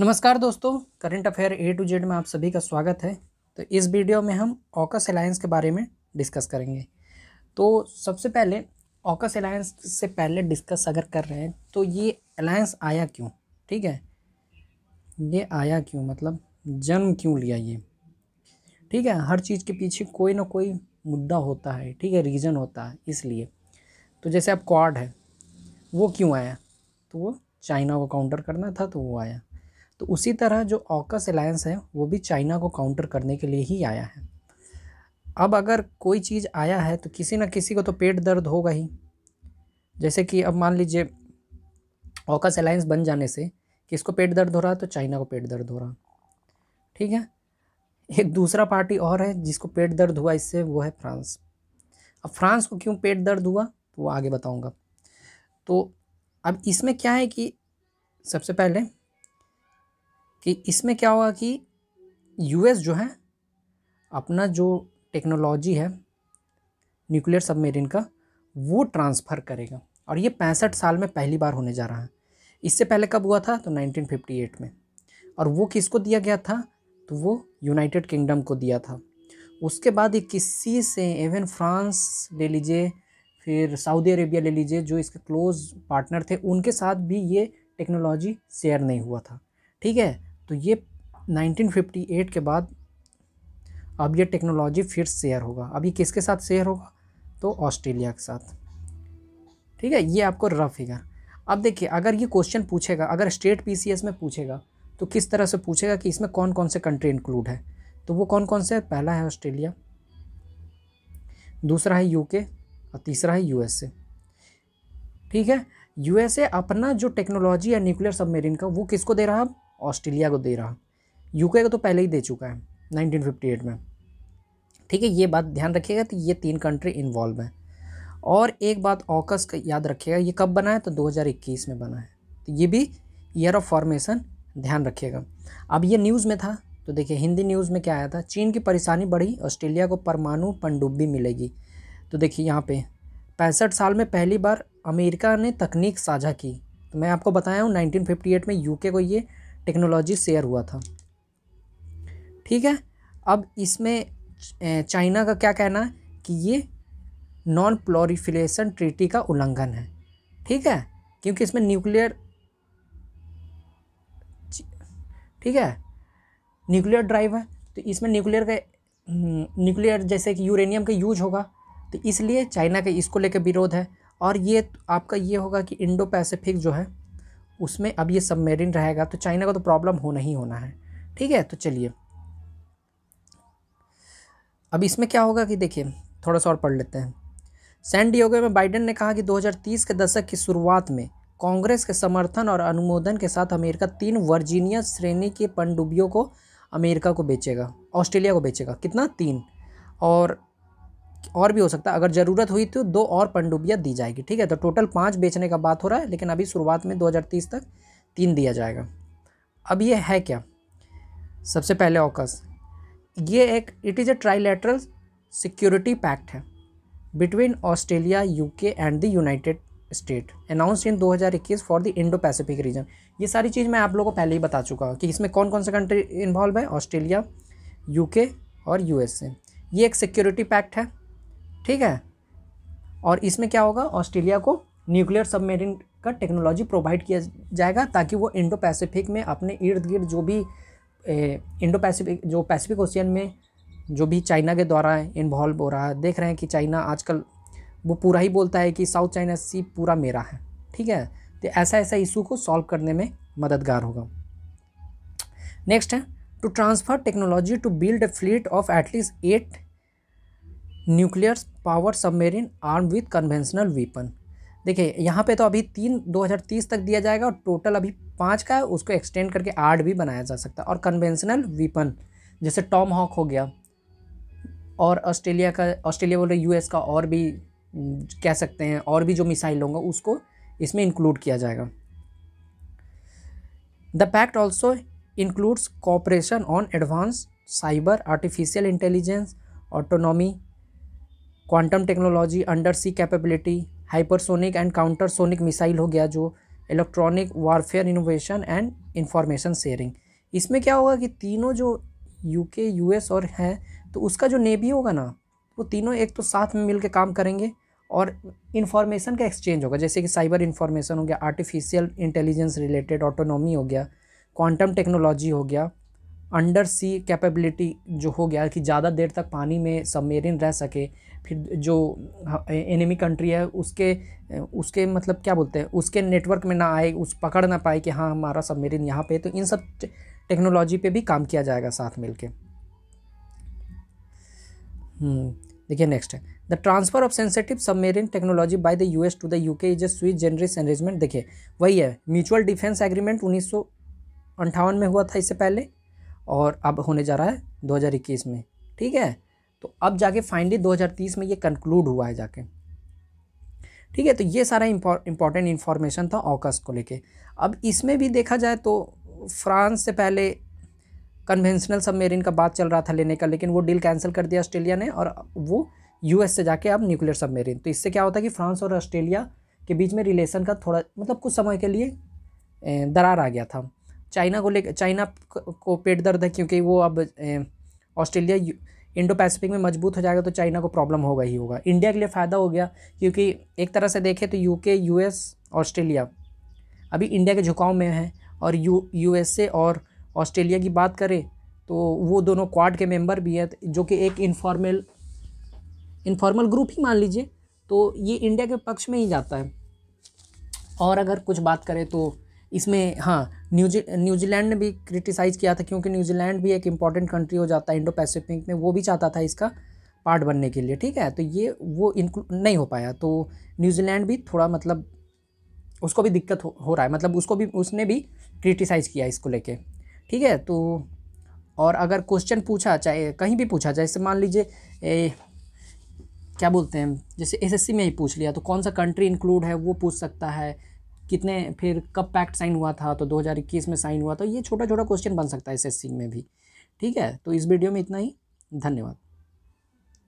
नमस्कार दोस्तों current affair A to Z में आप सभी का स्वागत है तो इस वीडियो में हम ऑकस अलायंस के बारे में डिस्कस करेंगे तो सबसे पहले ऑकस अलायंस से पहले डिस्कस अगर कर रहे हैं तो ये अलायंस आया क्यों ठीक है ये आया क्यों मतलब जन्म क्यों लिया ये ठीक है हर चीज़ के पीछे कोई ना कोई मुद्दा होता है ठीक है रीज़न होता है इसलिए तो जैसे अब क्वाड है वो क्यों आया तो वो चाइना को काउंटर करना था तो वो आया तो उसी तरह जो ऑकस अलायंस है वो भी चाइना को काउंटर करने के लिए ही आया है अब अगर कोई चीज़ आया है तो किसी न किसी को तो पेट दर्द होगा ही जैसे कि अब मान लीजिए ऑकस अलायंस बन जाने से किसको पेट दर्द हो रहा है तो चाइना को पेट दर्द हो रहा ठीक है एक दूसरा पार्टी और है जिसको पेट दर्द हुआ इससे वो है फ्रांस अब फ्रांस को क्यों पेट दर्द हुआ तो वो आगे बताऊंगा तो अब इसमें क्या है कि सबसे पहले कि इसमें क्या होगा कि यूएस जो है अपना जो टेक्नोलॉजी है न्यूक्लियर सबमेरिन का वो ट्रांसफ़र करेगा और ये पैंसठ साल में पहली बार होने जा रहा है इससे पहले कब हुआ था तो 1958 में और वो किसको दिया गया था तो वो यूनाइटेड किंगडम को दिया था उसके बाद ये किसी से इवन फ्रांस ले लीजिए फिर सऊदी अरेबिया ले लीजिए जो इसके क्लोज पार्टनर थे उनके साथ भी ये टेक्नोलॉजी शेयर नहीं हुआ था ठीक है तो ये 1958 के बाद अब ये टेक्नोलॉजी फिर शेयर होगा अब ये किसके साथ शेयर होगा तो ऑस्ट्रेलिया के साथ ठीक है ये आपको रफ फिगर अब देखिए अगर ये क्वेश्चन पूछेगा अगर स्टेट पी में पूछेगा तो किस तरह से पूछेगा कि इसमें कौन कौन से कंट्री इंक्लूड है तो वो कौन कौन से है पहला है ऑस्ट्रेलिया दूसरा है यूके और तीसरा है यूएसए ठीक है यूएसए अपना जो टेक्नोलॉजी है न्यूक्लियर सबमेरिन का वो किसको दे रहा है ऑस्ट्रेलिया को दे रहा यूके को तो पहले ही दे चुका है 1958 में ठीक है ये बात ध्यान रखिएगा तो ये तीन कंट्री इन्वॉल्व हैं और एक बात ऑकस का याद रखिएगा ये कब बना है तो 2021 में बना है तो ये भी ईयर ऑफ फॉर्मेशन ध्यान रखिएगा अब ये न्यूज़ में था तो देखिए हिंदी न्यूज़ में क्या आया था चीन की परेशानी बढ़ी ऑस्ट्रेलिया को परमाणु पनडुब्बी मिलेगी तो देखिए यहाँ पे पैंसठ साल में पहली बार अमेरिका ने तकनीक साझा की तो मैं आपको बताया हूँ 1958 में यूके को ये टेक्नोलॉजी शेयर हुआ था ठीक है अब इसमें चाइना का क्या कहना है कि ये नॉन प्लोरीफिलेशन ट्रीटी का उल्लंघन है ठीक है क्योंकि इसमें न्यूक्लियर ठीक है न्यूक्लियर ड्राइव है तो इसमें न्यूक्लियर का न्यूक्लियर हम्म, जैसे कि यूरेनियम का यूज होगा तो इसलिए चाइना के इसको लेकर विरोध है और ये आपका ये होगा कि इंडो पैसिफिक जो है उसमें अब ये सबमेरिन रहेगा तो चाइना का तो प्रॉब्लम होना ही होना है ठीक है तो चलिए अब इसमें क्या होगा कि देखिए थोड़ा सा और पढ़ लेते हैं सैन डियोगे में बाइडेन ने कहा कि 2030 के दशक की शुरुआत में कांग्रेस के समर्थन और अनुमोदन के साथ अमेरिका तीन वर्जीनिया श्रेणी के पनडुब्बियों को अमेरिका को बेचेगा ऑस्ट्रेलिया को बेचेगा कितना तीन और और भी हो सकता है अगर ज़रूरत हुई तो दो और पनडुब्बियाँ दी जाएगी ठीक है तो टोटल पाँच बेचने का बात हो रहा है लेकिन अभी शुरुआत में दो तक तीन दिया जाएगा अब ये है क्या सबसे पहले ऑकस ये एक it is a trilateral security pact है between Australia UK and the United State announce in 2021 for the Indo Pacific region ये सारी चीज़ मैं आप लोगों को पहले ही बता चुका हूँ कि इसमें कौन कौन से कंट्री इन्वॉल्व है ऑस्ट्रेलिया यूके और यूएसए ये एक सिक्योरिटी पैक्ट है ठीक है और इसमें क्या होगा ऑस्ट्रेलिया को न्यूक्लियर सबमेरिन का टेक्नोलॉजी प्रोवाइड किया जाएगा ताकि वो इंडो पैसिफिक में अपने इर्द गिर्द जो भी इंडो पैसिफिक जो पैसिफिक ओशियन में जो भी चाइना के द्वारा इन्वॉल्व हो रहा है देख रहे हैं कि चाइना आजकल वो पूरा ही बोलता है कि साउथ चाइना सी पूरा मेरा है ठीक है तो ऐसा ऐसा इशू को सॉल्व करने में मददगार होगा नेक्स्ट है to transfer technology to build a fleet of at least eight nuclear power submarine arm with conventional weapon देखिए यहाँ पे तो अभी तीन 2030 तक दिया जाएगा और टोटल अभी पाँच का है उसको एक्सटेंड करके आठ भी बनाया जा सकता है और कन्वेंशनल वीपन जैसे टॉम हॉक हो गया और ऑस्ट्रेलिया का ऑस्ट्रेलिया बोल यू यूएस का और भी कह सकते हैं और भी जो मिसाइल होंगे उसको इसमें इंक्लूड किया जाएगा the pact also includes cooperation on advance cyber artificial intelligence autonomy quantum technology under sea capability hypersonic and countersonic missile हो गया जो electronic warfare innovation and information sharing इसमें क्या होगा कि तीनों जो यूके यूएस और हैं तो उसका जो नेवी होगा ना वो तीनों एक तो साथ में मिल के काम करेंगे और इन्फॉर्मेशन का एक्सचेंज होगा जैसे कि साइबर इन्फॉर्मेशन हो गया आर्टिफिशियल इंटेलिजेंस रिलेटेड ऑटोनॉमी हो गया क्वांटम टेक्नोलॉजी हो गया अंडर सी कैपेबिलिटी जो हो गया कि ज़्यादा देर तक पानी में सबमेरिन रह सके फिर जो एनिमी कंट्री है उसके उसके मतलब क्या बोलते हैं उसके नेटवर्क में ना आए उस पकड़ ना पाए कि हाँ हमारा सबमेरिन यहाँ पे तो इन सब टेक्नोलॉजी पे भी काम किया जाएगा साथ मिल के हम्म, देखिए नेक्स्ट है the transfer of sensitive submarine technology by the U to the K is a sui generis arrangement देखिए वही है म्यूचुअल डिफेंस एग्रीमेंट उन्नीस में हुआ था इससे पहले और अब होने जा रहा है 2021 में ठीक है तो अब जाके फाइनली 2030 में ये कंक्लूड हुआ है जाके ठीक है तो ये सारा इम्पॉर्टेंट इन्फॉर्मेशन था ऑकस को लेके अब इसमें भी देखा जाए तो फ्रांस से पहले कन्वेंशनल सबमेरिन का बात चल रहा था लेने का लेकिन वो डील कैंसिल कर दिया ऑस्ट्रेलिया ने और वो यूएस से जाके अब न्यूक्लियर सबमेरिन तो इससे क्या होता है कि फ्रांस और ऑस्ट्रेलिया के बीच में रिलेशन का थोड़ा मतलब कुछ समय के लिए दरार आ गया था चाइना को लेकर चाइना को पेट दर्द है क्योंकि वो अब ऑस्ट्रेलिया इंडो पैसिफिक में मजबूत हो जाएगा तो चाइना को प्रॉब्लम होगा ही होगा इंडिया के लिए फ़ायदा हो गया क्योंकि एक तरह से देखें तो यूके यूएस ऑस्ट्रेलिया अभी इंडिया के झुकाव में है और यू यूएसए और ऑस्ट्रेलिया की बात करें तो वो दोनों क्वाड के मेंबर भी हैं जो कि एक इनफॉर्मल इनफॉर्मल ग्रुप ही मान लीजिए तो ये इंडिया के पक्ष में ही जाता है और अगर कुछ बात करें तो इसमें हाँ न्यूजी न्यूजीलैंड ने भी क्रिटिसाइज़ किया था क्योंकि न्यूजीलैंड भी एक इम्पॉर्टेंट कंट्री हो जाता है इंडो पैसिफिक में वो भी चाहता था इसका पार्ट बनने के लिए ठीक है तो ये वो इंक्लूड नहीं हो पाया तो न्यूजीलैंड भी थोड़ा मतलब उसको भी दिक्कत हो, हो रहा है मतलब उसको भी उसने भी क्रिटिसाइज़ किया इसको लेके ठीक है तो और अगर क्वेश्चन पूछा चाहे कहीं भी पूछा जाए जैसे मान लीजिए क्या बोलते हैं जैसे एसएससी में ही पूछ लिया तो कौन सा कंट्री इंक्लूड है वो पूछ सकता है कितने फिर कब पैक्ट साइन हुआ था तो 2021 में साइन हुआ था तो ये छोटा छोटा क्वेश्चन बन सकता है एसएससी में भी ठीक है तो इस वीडियो में इतना ही धन्यवाद